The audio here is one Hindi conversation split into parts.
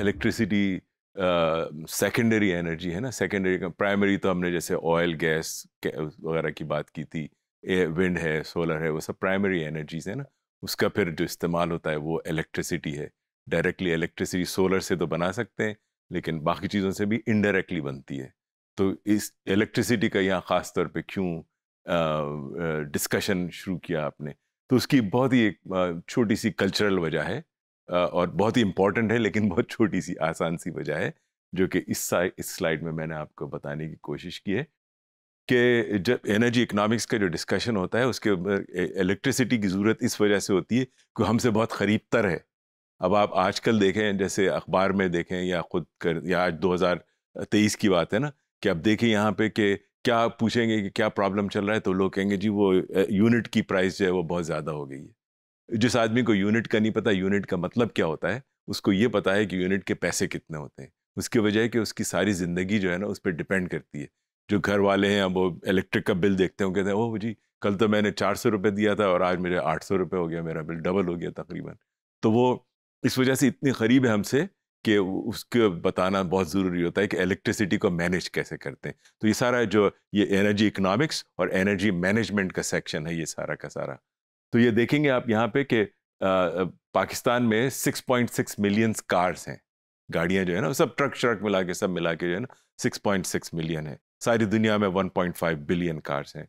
इलेक्ट्रिसिटी सेकेंडरी एनर्जी है ना सेकेंडरी का प्राइमरी तो हमने जैसे ऑयल गैस वगैरह की बात की थी विंड है सोलर है वो सब प्राइमरी एनर्जीज है ना उसका फिर जो इस्तेमाल होता है वो इलेक्ट्रिसिटी है डायरेक्टली इलेक्ट्रिसिटी सोलर से तो बना सकते हैं लेकिन बाकी चीज़ों से भी इनडायरेक्टली बनती है तो इस इलेक्ट्रिसिटी का यहाँ ख़ास तौर पर क्यों डिस्कशन शुरू किया आपने तो उसकी बहुत ही एक छोटी सी कल्चरल वजह है और बहुत ही इंपॉर्टेंट है लेकिन बहुत छोटी सी आसान सी वजह है जो कि इस इस स्लाइड में मैंने आपको बताने की कोशिश की है कि जब एनर्जी इकोनॉमिक्स का जो डिस्कशन होता है उसके इलेक्ट्रिसिटी की ज़रूरत इस वजह से होती है कि हमसे बहुत खरीब तर है अब आप आजकल देखें जैसे अखबार में देखें या खुद कर या आज 2023 की बात है ना कि आप देखें यहाँ पे कि क्या पूछेंगे कि क्या प्रॉब्लम चल रहा है तो लोग कहेंगे जी वो यूनिट की प्राइस जो है वो बहुत ज़्यादा हो गई है जिस आदमी को यूनिट का नहीं पता यूनिट का मतलब क्या होता है उसको ये पता है कि यूनिट के पैसे कितने होते हैं उसकी वजह है कि उसकी सारी ज़िंदगी जो है ना उस पर डिपेंड करती है जो घर वाले हैं अब वो इलेक्ट्रिक का बिल देखते हैं कहते हैं ओह जी कल तो मैंने चार सौ रुपये दिया था और आज मेरे आठ सौ रुपये हो गया मेरा बिल डबल हो गया तकरीबन तो वो इस वजह से इतनी करीब है हमसे कि उसको बताना बहुत ज़रूरी होता है कि इलेक्ट्रिसिटी को मैनेज कैसे करते हैं तो ये सारा जो ये एनर्जी इकनॉमिक्स और एनर्जी मैनेजमेंट का सेक्शन है ये सारा का सारा तो ये देखेंगे आप यहाँ पे कि पाकिस्तान में 6.6 मिलियन कार्स हैं गाड़ियाँ जो है ना सब ट्रक श्रक मिला के सब मिला के जो है ना 6.6 मिलियन है सारी दुनिया में 1.5 बिलियन कार्स हैं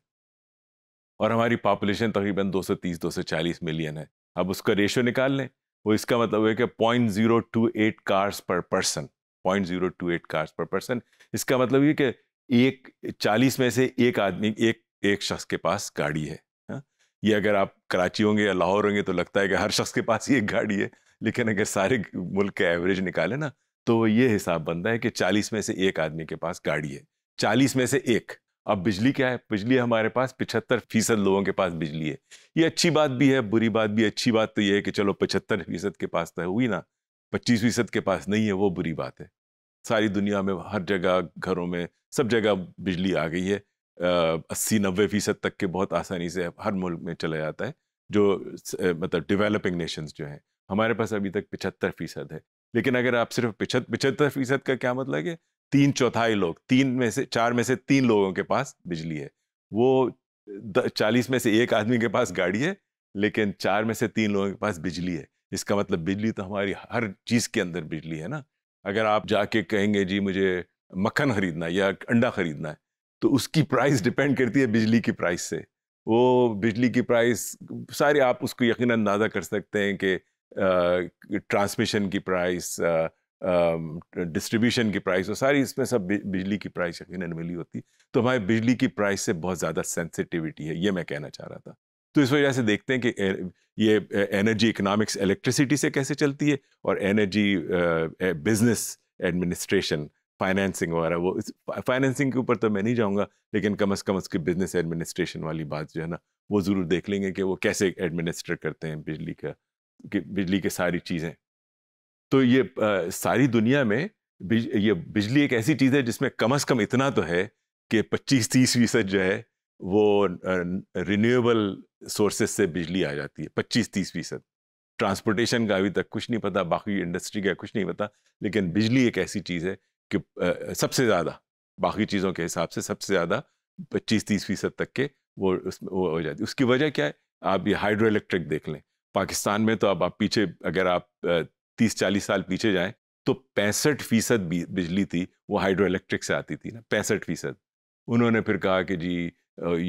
और हमारी पॉपुलेशन तकरीबन 230 240 मिलियन है अब उसका रेशो निकाल लें वो इसका मतलब है कि point zero two eight cars per person point zero two eight cars per person इसका मतलब ये कि एक चालीस में से एक आदमी एक एक शख्स के पास गाड़ी है ये अगर आप कराची होंगे या लाहौर होंगे तो लगता है कि हर शख्स के पास ये एक गाड़ी है लेकिन अगर सारे मुल्क के एवरेज निकाले ना तो ये हिसाब बनता है कि चालीस में से एक आदमी के पास गाड़ी है चालीस में से एक अब बिजली क्या है बिजली हमारे पास पिछहत्तर फीसद लोगों के पास बिजली है ये अच्छी बात भी है बुरी बात भी अच्छी बात तो ये है कि चलो पचहत्तर फीसद के पास तो हुई ना पच्चीस फीसद के पास नहीं है वो बुरी बात है सारी दुनिया में हर जगह घरों में सब जगह बिजली आ गई है अस्सी नब्बे फीसद तक के बहुत आसानी से हर मुल्क में चला जाता है जो मतलब डेवलपिंग नेशंस जो हैं हमारे पास अभी तक पिछहत्तर फीसद है लेकिन अगर आप सिर्फ पिछहत्तर पिछहत्तर फीसद का क्या मतलब है तीन चौथाई लोग तीन में से चार में से तीन लोगों के पास बिजली है वो चालीस में से एक आदमी के पास गाड़ी है लेकिन चार में से तीन लोगों के पास बिजली है इसका मतलब बिजली तो हमारी हर चीज़ के अंदर बिजली है ना अगर आप जाके कहेंगे जी मुझे मक्खन खरीदना है या अंडा खरीदना है तो उसकी प्राइस डिपेंड करती है बिजली की प्राइस से वो बिजली की प्राइस सारे आप उसको यकीन अंदाज़ा कर सकते हैं कि ट्रांसमिशन की प्राइस डिस्ट्रीब्यूशन की प्राइस और सारी इसमें सब बिजली की प्राइस यकीन मिली होती तो हमारे बिजली की प्राइस से बहुत ज़्यादा सेंसिटिविटी है ये मैं कहना चाह रहा था तो इस वजह से देखते हैं कि ये एनर्जी इकोनॉमिक्स इलेक्ट्रिसिटी से कैसे चलती है और एनर्जी बिजनेस एडमिनिस्ट्रेशन फाइनेंसिंग वगैरह वो फाइनेंसिंग के ऊपर तो मैं नहीं जाऊँगा लेकिन कम अज़ कम उसकी बिजनेस एडमिनिस्ट्रेशन वाली बात जो है ना वो ज़रूर देख लेंगे कि वो कैसे एडमिनिस्ट्रेट करते हैं बिजली का कि बिजली के सारी चीज़ें तो ये आ, सारी दुनिया में बिज, ये बिजली एक ऐसी चीज़ है जिसमें कम अज़ कम इतना तो है कि पच्चीस तीस फीसद जो है वो रिन्यूएबल सोर्सेज से बिजली आ जाती है पच्चीस तीस फीसद ट्रांसपोर्टेशन का अभी तक कुछ नहीं पता बाकी इंडस्ट्री का कुछ नहीं पता लेकिन बिजली एक ऐसी चीज़ है कि सबसे ज़्यादा बाकी चीज़ों के हिसाब से सबसे ज़्यादा पच्चीस तीस फीसद तक के वो उसमें वो हो जाती उसकी वजह क्या है आप ये हाइड्रो इलेक्ट्रिक देख लें पाकिस्तान में तो अब आप पीछे अगर आप तीस चालीस साल पीछे जाएं तो पैंसठ फीसद बिजली थी वो हाइड्रो इलेक्ट्रिक से आती थी ना पैंसठ फीसद उन्होंने फिर कहा कि जी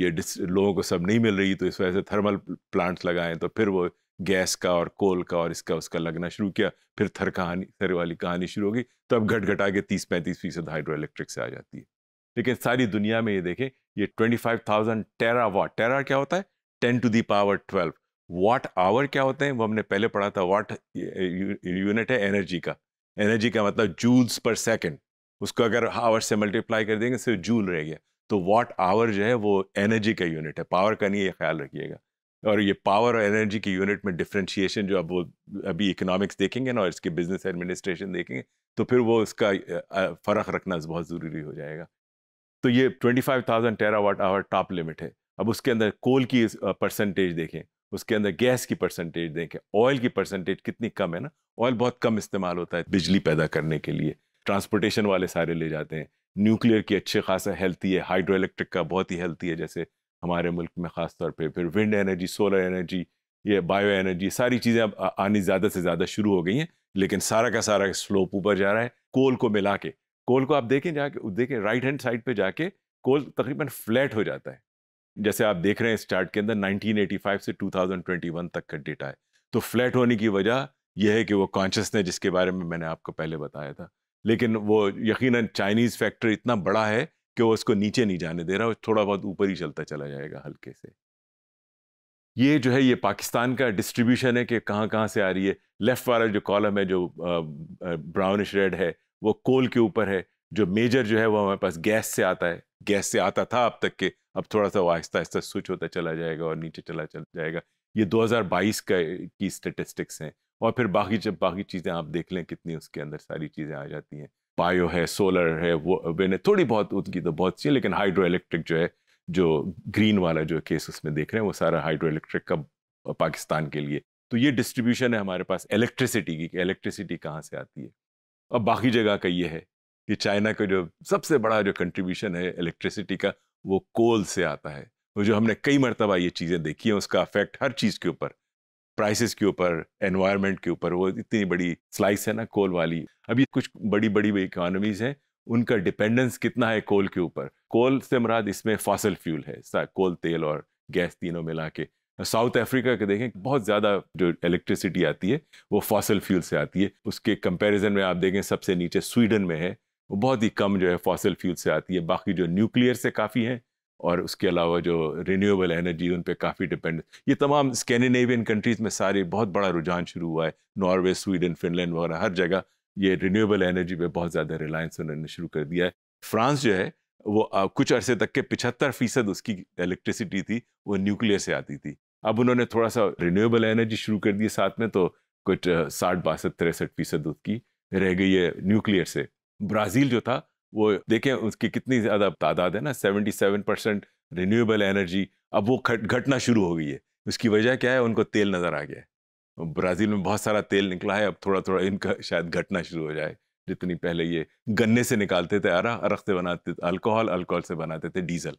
ये लोगों को सब नहीं मिल रही तो इस वजह से थर्मल प्लांट्स लगाएं तो फिर वो गैस का और कोल का और इसका उसका लगना शुरू किया फिर थर कहानी थर वाली कहानी शुरू होगी तो अब घट घटा के तीस पैंतीस फीसद हाइड्रो इलेक्ट्रिक से आ जाती है लेकिन सारी दुनिया में ये देखें ये twenty five thousand tera watt tera क्या होता है ten to the power twelve watt hour क्या होते हैं वो हमने पहले पढ़ा था वाट यूनिट है एनर्जी का एनर्जी का मतलब जूल्स पर सेकेंड उसको अगर आवर से मल्टीप्लाई कर देंगे सिर्फ तो जूल रह गया तो वाट आवर जो है वो एनर्जी का यूनिट है पावर का नहीं ये ख्याल रखिएगा और ये पावर और एनर्जी की यूनिट में डिफ्रेंशिएशन जो अब वो अभी इकोनॉमिक्स देखेंगे ना और इसके बिजनेस एडमिनिस्ट्रेशन देखेंगे तो फिर वो उसका फ़र्क रखना बहुत ज़रूरी हो जाएगा तो ये twenty five thousand tera watt hour top limit है अब उसके अंदर कोल की परसेंटेज देखें उसके अंदर गैस की परसेंटेज देखें ऑयल की परसेंटेज कितनी कम है ना ऑयल बहुत कम इस्तेमाल होता है बिजली पैदा करने के लिए ट्रांसपोर्टेशन वाले सारे ले जाते हैं न्यूक्लियर की अच्छे खासा हेल्थी है हाइड्रो इलेक्ट्रिक का बहुत ही हेल्थी है जैसे हमारे मुल्क में ख़ास तौर पर फिर विंड एनर्जी सोलर एनर्जी ये बायो एनर्जी सारी चीज़ें अब आनी ज़्यादा से ज़्यादा शुरू हो गई हैं लेकिन सारा का सारा स्लोप ऊपर जा रहा है कोल को मिला के कोल को आप देखें जाके देखें राइट हैंड साइड पर जाके कोल तकरीबन फ्लैट हो जाता है जैसे आप देख रहे हैं स्टार्ट के अंदर 1985 से 2021 तक का डेटा है तो फ्लैट होने की वजह यह है कि वो कॉन्शसनेस जिसके बारे में मैंने आपको पहले बताया था लेकिन वो यकीनन चाइनीज़ फैक्टर इतना बड़ा है कि वो इसको नीचे नहीं जाने दे रहा वो थोड़ा बहुत ऊपर ही चलता चला जाएगा हल्के से ये जो है ये पाकिस्तान का डिस्ट्रीब्यूशन है कि कहाँ कहाँ से आ रही है लेफ़्ट वाला जो कॉलम है जो ब्राउनिश रेड है वो कोल के ऊपर है जो मेजर जो है वो हमारे पास गैस से आता है गैस से आता था अब तक के अब थोड़ा सा वो आहिस्ता आहिस्ता स्विच होता चला जाएगा और नीचे चला चल जाएगा ये 2022 का की स्टेटिस्टिक्स हैं और फिर बाकी जब बाकी चीज़ें आप देख लें कितनी उसके अंदर सारी चीज़ें आ जाती हैं बायो है सोलर है वो मैंने थोड़ी बहुत उनकी तो बहुत सी है लेकिन हाइड्रो इलेक्ट्रिक जो है जो ग्रीन वाला जो केस उसमें देख रहे हैं वो सारा हाइड्रो इलेक्ट्रिक का पाकिस्तान के लिए तो ये डिस्ट्रीब्यूशन है हमारे पास इलेक्ट्रिसिटी की कि इलेक्ट्रिसिटी कहाँ से आती है अब बाकी जगह का ये है कि चाइना का जो सबसे बड़ा जो कंट्रीब्यूशन है इलेक्ट्रिसिटी का वो कोल से आता है वो जो हमने कई मरतबा ये चीज़ें देखी हैं उसका अफेक्ट हर चीज़ के ऊपर प्राइसेस के ऊपर एनवायरनमेंट के ऊपर वो इतनी बड़ी स्लाइस है ना कोल वाली अभी कुछ बड़ी बड़ी इकोनॉमीज हैं उनका डिपेंडेंस कितना है कोल के ऊपर कोल से मराद इसमें फॉसल फ्यूल है कोल तेल और गैस तीनों मिला के साउथ अफ्रीका के देखें बहुत ज़्यादा जो इलेक्ट्रिसिटी आती है वो फॉसल फ्यूल से आती है उसके कंपैरिजन में आप देखें सबसे नीचे स्वीडन में है वो बहुत ही कम जो है फॉसल फ्यूल से आती है बाकी जो न्यूक्लियर से काफ़ी हैं और उसके अलावा जो रिन्यूएबल एनर्जी उन पर काफ़ी डिपेंड ये तमाम स्कैंडिनेवियन कंट्रीज़ में सारे बहुत बड़ा रुझान शुरू हुआ है नॉर्वे स्वीडन फिनलैंड वगैरह हर जगह ये रिन्यूएबल एनर्जी पे बहुत ज़्यादा रिलायंस उन्होंने शुरू कर दिया है फ्रांस जो है वो कुछ अरसे तक के पिछहत्तर फीसद उसकी इलेक्ट्रिसिटी थी वो न्यूक्लियर से आती थी अब उन्होंने थोड़ा सा रिन्यूएबल एनर्जी शुरू कर दी साथ में तो कुछ साठ बासठ तिरसठ फीसद उसकी रह गई है न्यूक्लियर से ब्राज़ील जो था वो देखें उसकी कितनी ज़्यादा तादाद है ना 77 परसेंट रिन्यूएबल एनर्जी अब वो घट घटना शुरू हो गई है उसकी वजह क्या है उनको तेल नज़र आ गया है ब्राज़ील में बहुत सारा तेल निकला है अब थोड़ा थोड़ा इनका शायद घटना शुरू हो जाए जितनी पहले ये गन्ने से निकालते थे आरा अरख से बनाते थे अल्कोहल अल्कोहल से बनाते थे डीजल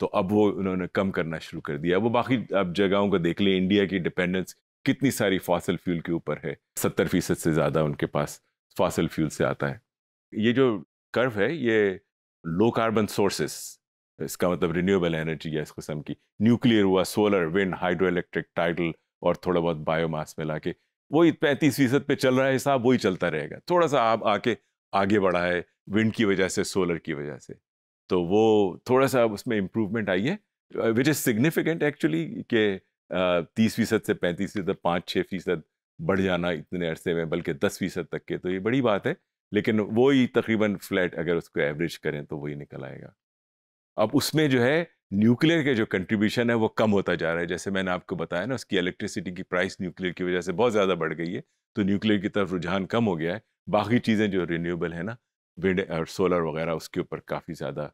तो अब वो उन्होंने कम करना शुरू कर दिया वो बाकी अब जगहों को देख लें इंडिया की डिपेंडेंस कितनी सारी फासिल फ्यूल के ऊपर है सत्तर फीसद से ज़्यादा उनके पास फासिल फ्यूल से आता है ये जो कर्व है ये लो कार्बन सोर्सेस इसका मतलब रिन्यूएबल एनर्जी या इस किस्म की न्यूक्लियर हुआ solar wind hydro electric tidal और थोड़ा बहुत बायोमास में ला के वही पैंतीस फीसद पे चल रहा है हिसाब वही चलता रहेगा थोड़ा सा आप आके आगे बढ़ा है विंड की वजह से सोलर की वजह से तो वो थोड़ा सा उसमें इम्प्रूवमेंट आई है विच इज़ सिग्निफिकेंट एक्चुअली के तीस फीसद से पैंतीस फीसद पाँच छः फीसद बढ़ जाना इतने अरसे में बल्कि दस फीसद तक के तो ये बड़ी बात है लेकिन वो ही तकरीबन फ्लैट अगर उसको एवरेज करें तो वही निकल आएगा अब उसमें जो है न्यूक्लियर के जो कंट्रीब्यूशन है वो कम होता जा रहा है जैसे मैंने आपको बताया ना उसकी इलेक्ट्रिसिटी की प्राइस न्यूक्लियर की वजह से बहुत ज़्यादा बढ़ गई है तो न्यूक्लियर की तरफ रुझान कम हो गया है बाकी चीज़ें जो रिन्यूएबल है ना विंड और सोलर वगैरह उसके ऊपर काफ़ी ज़्यादा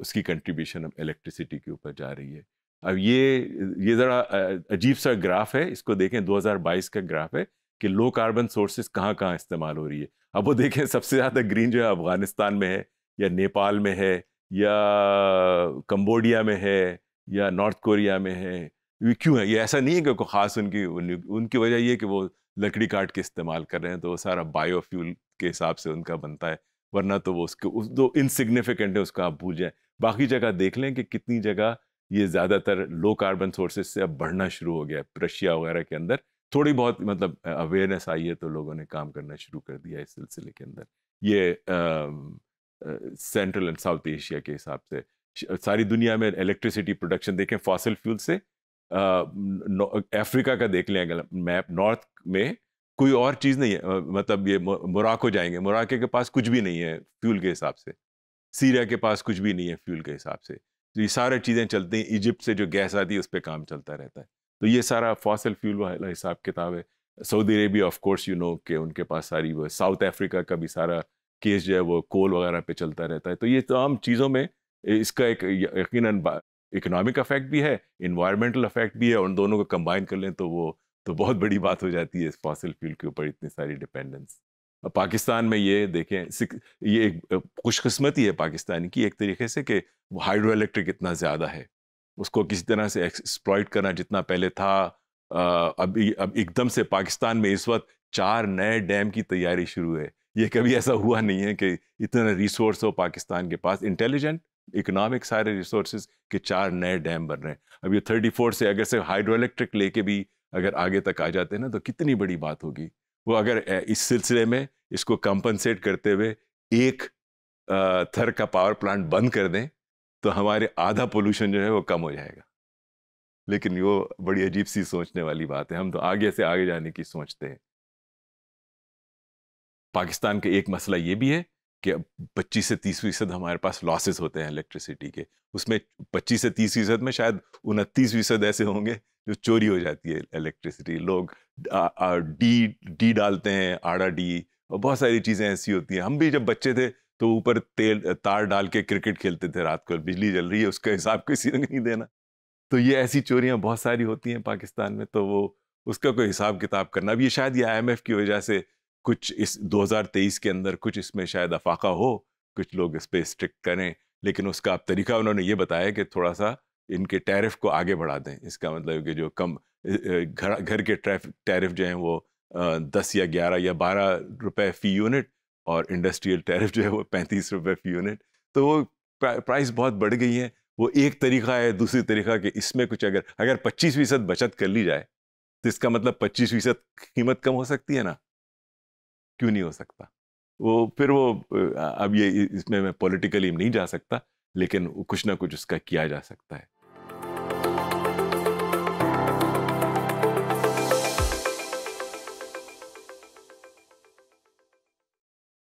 उसकी कंट्रीब्यूशन अब इलेक्ट्रिसिटी के ऊपर जा रही है अब ये ये ज़रा अजीब सा ग्राफ है इसको देखें 2022 का ग्राफ है कि लो कार्बन सोर्सेज कहाँ कहाँ इस्तेमाल हो रही है अब वो देखें सबसे ज़्यादा ग्रीन जो है अफ़गानिस्तान में है या नेपाल में है या कंबोडिया में है या नॉर्थ कोरिया में है ये क्यों है ये ऐसा नहीं है कि कोई ख़ास उनकी उनकी वजह ये कि वो लकड़ी काट के इस्तेमाल कर रहे हैं तो वो सारा बायोफ्यूल के हिसाब से उनका बनता है वरना तो वो उसके उस दो इनसिग्निफिकेंट है उसका आप भूल जाएँ बाकी जगह देख लें कि कितनी जगह ये ज़्यादातर लो कार्बन सोर्सेज से अब बढ़ना शुरू हो गया है रशिया वगैरह के अंदर थोड़ी बहुत मतलब अवेयरनेस आई है तो लोगों ने काम करना शुरू कर दिया इस सिलसिले के अंदर ये सेंट्रल एंड साउथ एशिया के हिसाब से सारी दुनिया में इलेक्ट्रिसिटी प्रोडक्शन देखें फॉसिल फ्यूल से अफ्रीका का देख लें अगर मैप नॉर्थ में कोई और चीज़ नहीं है मतलब ये मोराको जाएंगे मोराके के पास कुछ भी नहीं है फ्यूल के हिसाब से सीरिया के पास कुछ भी नहीं है फ्यूल के हिसाब से तो ये सारे चीज़ें चलती हैं इजिप्ट से जो गैस आती है उस पर काम चलता रहता है तो ये सारा फॉसल फ्यूल वाला हिसाब किताब है Saudi Arabia of course you know कि उनके पास सारी वो साउथ अफ्रीका का भी सारा केस जो है वो कोल वगैरह पे चलता रहता है तो ये तमाम चीज़ों में इसका एक यकीन इकोनॉमिक अफेक्ट भी है इन्वायरमेंटल अफेक्ट भी है उन दोनों को कंबाइन कर लें तो वो तो बहुत बड़ी बात हो जाती है इस फॉसिल फ्यूल के ऊपर इतनी सारी डिपेंडेंस पाकिस्तान में ये देखें ये एक खुशकस्मती है पाकिस्तान की एक तरीके से कि हाइड्रो इलेक्ट्रिक इतना ज़्यादा है उसको किसी तरह से एक्सप्लॉयट करना जितना पहले था अब अब एकदम से पाकिस्तान में इस वक्त चार नए डैम की तैयारी शुरू है ये कभी ऐसा हुआ नहीं है कि इतना रिसोर्स हो पाकिस्तान के पास इंटेलिजेंट इकोनॉमिक सारे रिसोर्स के चार नए डैम बन रहे हैं अब ये थर्टी फोर से अगर से हाइड्रो इलेक्ट्रिक लेके भी अगर आगे तक आ जाते हैं ना तो कितनी बड़ी बात होगी वो अगर इस सिलसिले में इसको कंपनसेट करते हुए एक थर का पावर प्लांट बंद कर दें तो हमारे आधा पोल्यूशन जो है वो कम हो जाएगा लेकिन वो बड़ी अजीब सी सोचने वाली बात है हम तो आगे से आगे जाने की सोचते हैं पाकिस्तान का एक मसला ये भी है कि अब पच्चीस से तीस फीसद हमारे पास लॉसेस होते हैं इलेक्ट्रिसिटी के उसमें पच्चीस से तीस फीसद में शायद उनतीस फीसद ऐसे होंगे जो चोरी हो जाती है इलेक्ट्रिसिटी लोग डी डी डालते हैं आड़ा डी और बहुत सारी चीज़ें ऐसी होती हैं हम भी जब बच्चे थे तो ऊपर तेल तार डाल के क्रिकेट खेलते थे रात को बिजली जल रही है उसका हिसाब किसी ने नहीं देना तो ये ऐसी चोरियां बहुत सारी होती हैं पाकिस्तान में तो वो उसका कोई हिसाब किताब करना अब ये शायद ये आई की वजह से कुछ इस 2023 के अंदर कुछ इसमें शायद अफाका हो कुछ लोग इस पर स्ट्रिक्ट करें लेकिन उसका अब तरीका उन्होंने ये बताया कि थोड़ा सा इनके टैरिफ को आगे बढ़ा दें इसका मतलब कि जो कम घर घर के टैरिफ जो हैं वो दस या ग्यारह या बारह रुपए फ़ी यूनिट और इंडस्ट्रियल टैरिफ जो है वो पैंतीस रुपये फी यूनिट तो वो प्राइस बहुत बढ़ गई है वो एक तरीका है दूसरी तरीका कि इसमें कुछ अगर अगर पच्चीस फीसद बचत कर ली जाए तो इसका मतलब पच्चीस फीसद कीमत कम हो सकती है ना क्यों नहीं हो सकता वो फिर वो अब ये इसमें मैं पॉलिटिकली नहीं जा सकता लेकिन कुछ ना कुछ उसका किया जा सकता है